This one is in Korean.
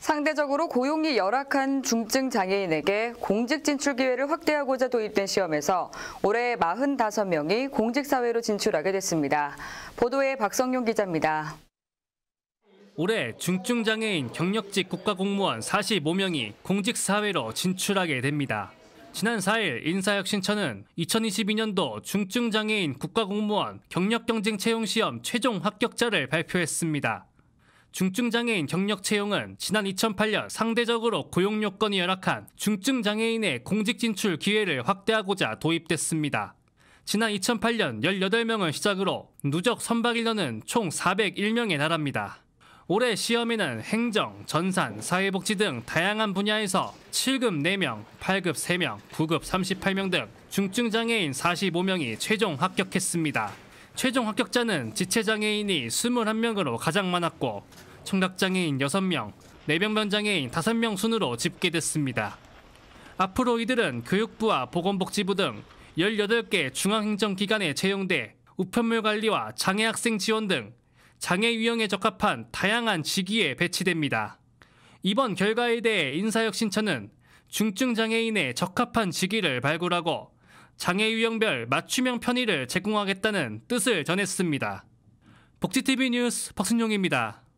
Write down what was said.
상대적으로 고용이 열악한 중증 장애인에게 공직 진출 기회를 확대하고자 도입된 시험에서 올해 45명이 공직사회로 진출하게 됐습니다. 보도에 박성용 기자입니다. 올해 중증 장애인 경력직 국가공무원 45명이 공직사회로 진출하게 됩니다. 지난 4일 인사혁신처는 2022년도 중증 장애인 국가공무원 경력경쟁 채용시험 최종 합격자를 발표했습니다. 중증장애인 경력 채용은 지난 2008년 상대적으로 고용 요건이 열악한 중증장애인의 공직 진출 기회를 확대하고자 도입됐습니다. 지난 2008년 18명을 시작으로 누적 선박 인원은 총 401명에 달합니다. 올해 시험에는 행정, 전산, 사회복지 등 다양한 분야에서 7급 4명, 8급 3명, 9급 38명 등 중증장애인 45명이 최종 합격했습니다. 최종 합격자는 지체장애인이 21명으로 가장 많았고 청각장애인 6명, 내병변장애인 5명 순으로 집계됐습니다. 앞으로 이들은 교육부와 보건복지부 등 18개 중앙행정기관에 채용돼 우편물 관리와 장애학생 지원 등 장애 유형에 적합한 다양한 직위에 배치됩니다. 이번 결과에 대해 인사혁신처는 중증장애인에 적합한 직위를 발굴하고 장애 유형별 맞춤형 편의를 제공하겠다는 뜻을 전했습니다. 복지TV 뉴스 박순용입니다.